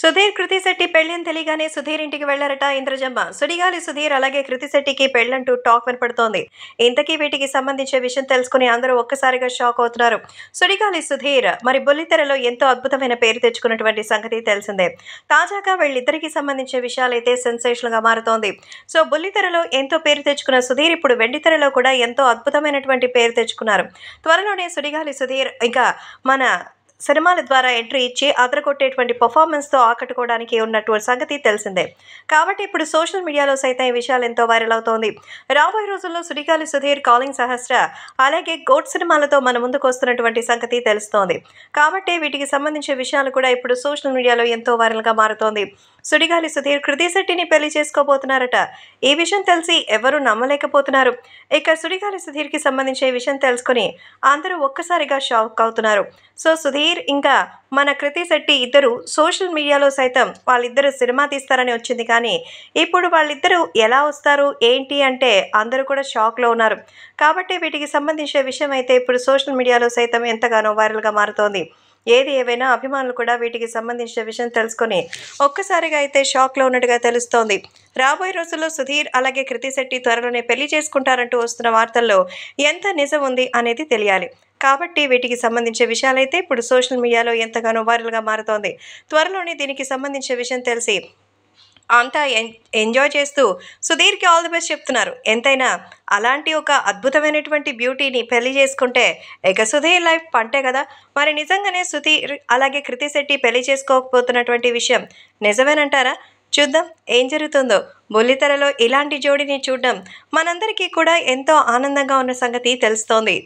సుధీర్ కృతి శెట్టి తెలియగానే సుధీర్ ఇంటికి వెళ్లారట ఇంద్రజమ్మ సుడిగాలి సుధీర్ అలాగే కృతి శెట్టికి పెళ్ళంటూ టాక్ వినపడుతోంది ఇంతకీ వీటికి సంబంధించిన విషయం తెలుసుకుని అందరూ ఒక్కసారిగా షాక్ అవుతున్నారు సుడిగాలి సుధీర్ మరి బుల్లితెరలో ఎంతో అద్భుతమైన పేరు తెచ్చుకున్నటువంటి సంగతి తెలిసిందే తాజాగా వీళ్ళిద్దరికి సంబంధించిన విషయాలైతే సెన్సేషన్గా మారుతోంది సో బుల్లితెరలో ఎంతో పేరు తెచ్చుకున్న సుధీర్ ఇప్పుడు వెండితెరలో కూడా ఎంతో అద్భుతమైనటువంటి పేరు తెచ్చుకున్నారు త్వరలోనే సుడిగాలి సుధీర్ ఇంకా మన సినిమాల ద్వారా ఎంట్రీ ఇచ్చి అదరగొట్టేటువంటి పర్ఫార్మెన్స్తో ఆకట్టుకోవడానికి ఉన్నటువంటి సంగతి తెలిసిందే కాబట్టి ఇప్పుడు సోషల్ మీడియాలో సైతం ఈ విషయాలు ఎంతో వైరల్ అవుతోంది రాబోయే రోజుల్లో సుడిగాలి సుధీర్ కాలింగ్ సహస్ర అలాగే గోట్ సినిమాలతో మన ముందుకు వస్తున్నటువంటి సంగతి తెలుస్తోంది కాబట్టి వీటికి సంబంధించిన విషయాలు కూడా ఇప్పుడు సోషల్ మీడియాలో ఎంతో వైరల్గా మారుతోంది సుడిగాలి సుధీర్ కృతిశెట్టిని పెళ్లి చేసుకోబోతున్నారట ఈ విషయం తెలిసి ఎవరూ నమ్మలేకపోతున్నారు ఇక సుడిగాలి సుధీర్కి సంబంధించిన ఈ విషయం తెలుసుకుని అందరూ ఒక్కసారిగా షాక్ అవుతున్నారు సో సుధీర్ ఇంకా మన కృతి శెట్టి ఇద్దరు సోషల్ మీడియాలో సైతం వాళ్ళిద్దరూ సినిమా తీస్తారని వచ్చింది కానీ ఇప్పుడు వాళ్ళిద్దరూ ఎలా వస్తారు ఏంటి అంటే అందరూ కూడా షాక్లో ఉన్నారు కాబట్టి వీటికి సంబంధించిన విషయం అయితే ఇప్పుడు సోషల్ మీడియాలో సైతం ఎంతగానో వైరల్గా మారుతోంది ఏది ఏవైనా అభిమానులు కూడా వీటికి సంబంధించిన విషయం తెలుసుకొని ఒక్కసారిగా అయితే షాక్లో ఉన్నట్టుగా తెలుస్తోంది రాబోయే రోజుల్లో సుధీర్ అలాగే కృతి శెట్టి త్వరలోనే పెళ్లి చేసుకుంటారంటూ వస్తున్న వార్తల్లో ఎంత నిజం ఉంది అనేది తెలియాలి కాబట్టి వీటికి సంబంధించిన విషయాలైతే ఇప్పుడు సోషల్ మీడియాలో ఎంతగానో వైరల్గా మారుతోంది త్వరలోనే దీనికి సంబంధించిన విషయం తెలిసి అంతా ఎంజాయ్ చేస్తూ సుధీర్కి ఆల్ ది బెస్ట్ చెప్తున్నారు ఎంతైనా అలాంటి ఒక అద్భుతమైనటువంటి బ్యూటీని పెళ్లి చేసుకుంటే ఇక సుధీర్ లైఫ్ పంటే కదా మరి నిజంగానే సుధీర్ అలాగే కృతి శెట్టి పెళ్లి చేసుకోకపోతున్నటువంటి విషయం నిజమేనంటారా చూద్దాం ఏం జరుగుతుందో బుల్లితెరలో ఇలాంటి జోడిని చూడడం మనందరికీ కూడా ఎంతో ఆనందంగా ఉన్న సంగతి తెలుస్తోంది